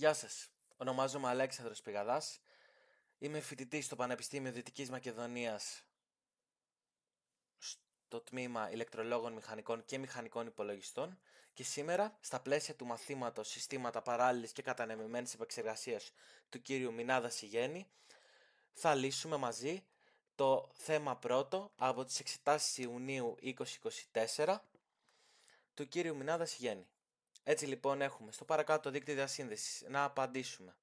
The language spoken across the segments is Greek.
Γεια σας, ονομάζομαι Αλέξανδρος Πηγαδάς. Είμαι φοιτητής στο Πανεπιστήμιο Δυτικής Μακεδονίας στο τμήμα ηλεκτρολόγων μηχανικών και μηχανικών υπολογιστών και σήμερα, στα πλαίσια του μαθήματος Συστήματα Παράλληλης και Κατανεμημένης επεξεργασίας του κύριου Μινάδα Σιγένη, θα λύσουμε μαζί το θέμα πρώτο από τις εξετάσεις Ιουνίου 2024 του κύριου Μινάδα Σιγένη. Έτσι λοιπόν έχουμε στο παρακάτω δίκτυο διασύνδεσης. Να απαντήσουμε.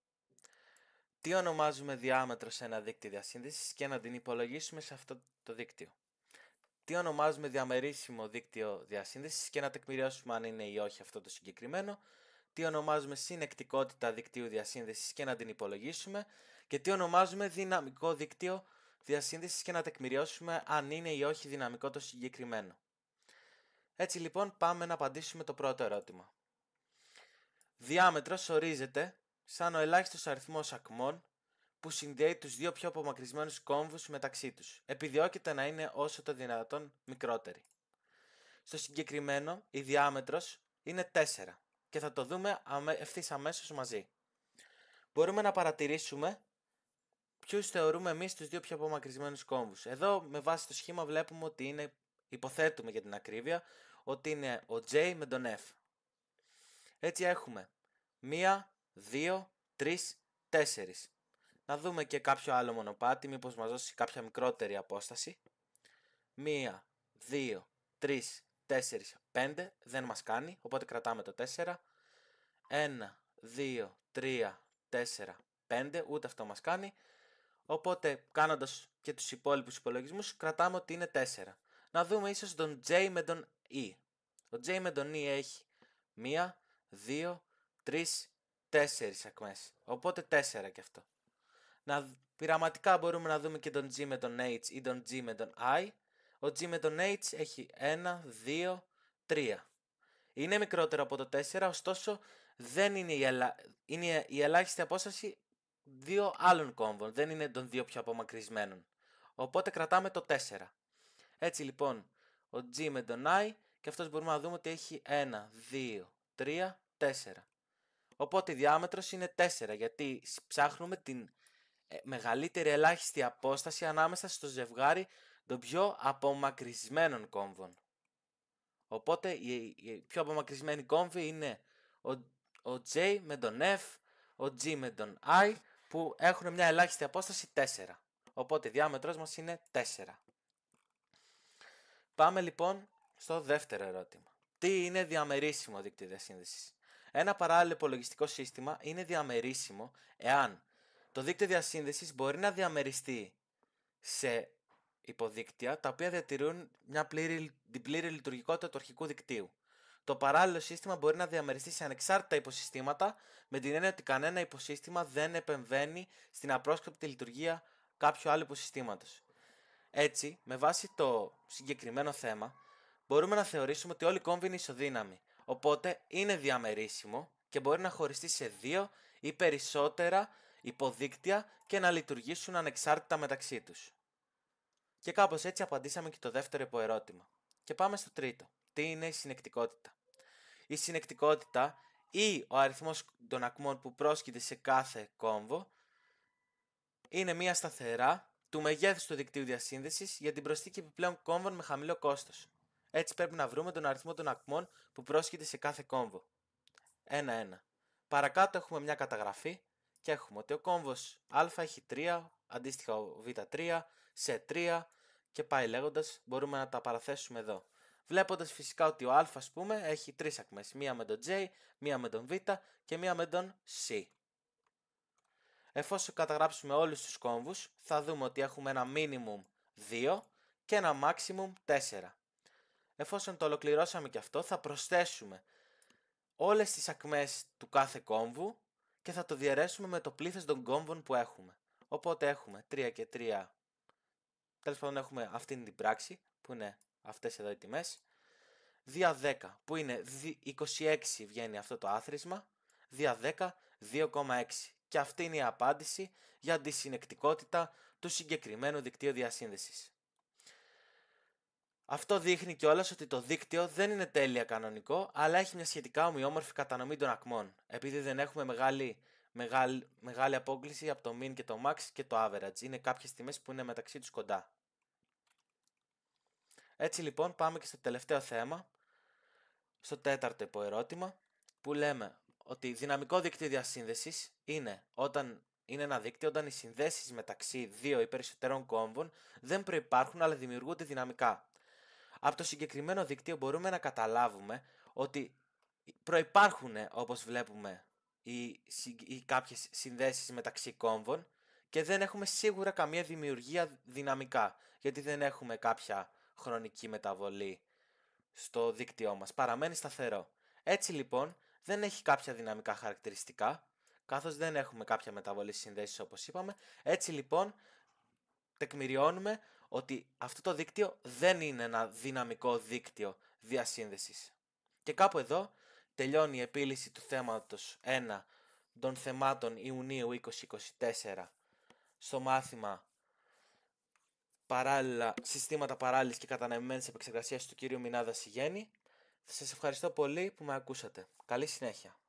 Τι ονομάζουμε διάμετρο σε ένα δίκτυο διασύνδεσης και να την υπολογίσουμε σε αυτό το δίκτυο. Τι ονομάζουμε διαμερίσιμο δίκτυο διασύνδεσης και να τεκμηριώσουμε αν είναι ή όχι αυτό το συγκεκριμένο. Τι ονομάζουμε συνεκτικότητα δικτύου διασύνδεσης και να την υπολογίσουμε. Και τι ονομάζουμε δυναμικό δίκτυο διασύνδεσης και να τεκμηριώσουμε αν είναι ή όχι δυναμικό το συγκεκριμένο. Έτσι λοιπόν πάμε να απαντήσουμε το πρώτο ερώτημα διάμετρος ορίζεται σαν ο ελάχιστος αριθμός ακμών που συνδέει τους δύο πιο απομακρυσμένους κόμβους μεταξύ τους. Επιδιώκεται να είναι όσο το δυνατόν μικρότερη. Στο συγκεκριμένο, η διάμετρος είναι 4 και θα το δούμε ευθύς αμέσως μαζί. Μπορούμε να παρατηρήσουμε ποιους θεωρούμε εμείς τους δύο πιο απομακρυσμένους κόμβους. Εδώ, με βάση το σχήμα, βλέπουμε ότι είναι, υποθέτουμε για την ακρίβεια, ότι είναι ο J με τον F. Έτσι έχουμε μία, 2, 3, 4. Να δούμε και κάποιο άλλο μονοπάτι, μήπως μας δώσει κάποια μικρότερη απόσταση. Μία, 2, 3, 4, 5, Δεν μας κάνει, οπότε κρατάμε το 4. Ένα, 2, 3, 4, 5. Ούτε αυτό μας κάνει. Οπότε κάνοντας και τους υπόλοιπους υπολογισμούς κρατάμε ότι είναι 4. Να δούμε ίσως τον J με τον E. Ο J με τον E έχει 1, 2, 3, 4 ακμέ. Οπότε 4 κι αυτό. Να, πειραματικά μπορούμε να δούμε και τον G με τον H ή τον G με τον I. Ο G με τον H έχει 1, 2, 3. Είναι μικρότερο από το 4, ωστόσο δεν είναι η, η ελάχιστη απόσταση δύο άλλων κόμβων. Δεν είναι των δύο πιο απομακρυσμένων. Οπότε κρατάμε το 4. Έτσι λοιπόν, ο G με τον I και αυτός μπορούμε να δούμε ότι έχει 1, 2, 3, 4. Οπότε η διάμετρος είναι 4 γιατί ψάχνουμε την ε, μεγαλύτερη ελάχιστη απόσταση ανάμεσα στο ζευγάρι των πιο απομακρυσμένων κόμβων. Οπότε οι, πιο απομακρυσμένη κόμβοι είναι ο, J με τον F, ο G με τον I που έχουν μια ελάχιστη απόσταση 4. Οπότε η διάμετρος μας είναι 4. Πάμε λοιπόν στο δεύτερο ερώτημα. Τι είναι διαμερίσιμο δίκτυο διασύνδεσης. Ένα παράλληλο υπολογιστικό σύστημα είναι διαμερίσιμο εάν το δίκτυο διασύνδεσης μπορεί να διαμεριστεί σε υποδίκτυα τα οποία διατηρούν μια πλήρη, την πλήρη λειτουργικότητα του αρχικού δικτύου. Το παράλληλο σύστημα μπορεί να διαμεριστεί σε ανεξάρτητα υποσυστήματα με την έννοια ότι κανένα υποσύστημα δεν επεμβαίνει στην απρόσκοπτη λειτουργία κάποιου άλλου υποσυστήματος. Έτσι, με βάση το συγκεκριμένο θέμα, μπορούμε να θεωρήσουμε ότι όλοι οι κόμβοι είναι ισοδύναμοι. Οπότε είναι διαμερίσιμο και μπορεί να χωριστεί σε δύο ή περισσότερα υποδίκτυα και να λειτουργήσουν ανεξάρτητα μεταξύ τους. Και κάπως έτσι απαντήσαμε και το δεύτερο υποερώτημα. Και πάμε στο τρίτο. Τι είναι η συνεκτικότητα. Η συνεκτικότητα ή ο αριθμός των ακμών που πρόσκειται σε κάθε κόμβο είναι μια σταθερά του μεγέθους του δικτύου διασύνδεσης για την προσθήκη επιπλέον κόμβων με χαμηλό κόστος. Έτσι πρέπει να βρούμε τον αριθμό των ακμών που πρόσχεται σε κάθε κόμβο. 1-1. Παρακάτω έχουμε μια καταγραφή και έχουμε ότι ο κόμβος α έχει 3, αντίστοιχα ο β3, σε 3 και πάει λέγοντας μπορούμε να τα παραθέσουμε εδώ. Βλέποντας φυσικά ότι ο α ας πούμε έχει 3 ακμές, μία με τον j, μία με τον β και μία με τον c. Εφόσον καταγράψουμε όλους τους κόμβους θα δούμε ότι έχουμε ένα minimum 2 και ένα maximum 4. Εφόσον το ολοκληρώσαμε και αυτό, θα προσθέσουμε όλες τις ακμές του κάθε κόμβου και θα το διαιρέσουμε με το πλήθος των κόμβων που έχουμε. Οπότε έχουμε 3 και 3, τέλος πάντων έχουμε αυτήν την πράξη που είναι αυτές εδώ οι τιμές, δια 10 που είναι 26 βγαίνει αυτό το άθροισμα, δια 10 2,6 και αυτή είναι η απάντηση για τη συνεκτικότητα του συγκεκριμένου δικτύου διασύνδεσης. Αυτό δείχνει κιόλας ότι το δίκτυο δεν είναι τέλεια κανονικό, αλλά έχει μια σχετικά ομοιόμορφη κατανομή των ακμών, επειδή δεν έχουμε μεγάλη, μεγάλη, μεγάλη απόκληση από το min και το max και το average. Είναι κάποιες τιμές που είναι μεταξύ τους κοντά. Έτσι λοιπόν πάμε και στο τελευταίο θέμα, στο τέταρτο υποερώτημα, που λέμε ότι δυναμικό δίκτυο διασύνδεσης είναι, όταν, είναι ένα δίκτυο όταν οι συνδέσεις μεταξύ δύο ή περισσότερων κόμβων δεν προϋπάρχουν αλλά δημιουργούνται δυναμικά από το συγκεκριμένο δίκτυο μπορούμε να καταλάβουμε ότι προϋπάρχουν όπως βλέπουμε οι, οι κάποιες συνδέσεις μεταξύ κόμβων και δεν έχουμε σίγουρα καμία δημιουργία δυναμικά γιατί δεν έχουμε κάποια χρονική μεταβολή στο δίκτυό μας, παραμένει σταθερό. Έτσι λοιπόν δεν έχει κάποια δυναμικά χαρακτηριστικά καθώς δεν έχουμε κάποια μεταβολή συνδέσεις όπως είπαμε, έτσι λοιπόν τεκμηριώνουμε ότι αυτό το δίκτυο δεν είναι ένα δυναμικό δίκτυο διασύνδεσης. Και κάπου εδώ τελειώνει η επίλυση του θέματος 1 των θεμάτων Ιουνίου 2024 στο μάθημα παράλληλα, συστήματα παράλληλης και κατανεμημένης επεξεργασίας του κυρίου Μινάδας Σιγένη. Σας ευχαριστώ πολύ που με ακούσατε. Καλή συνέχεια.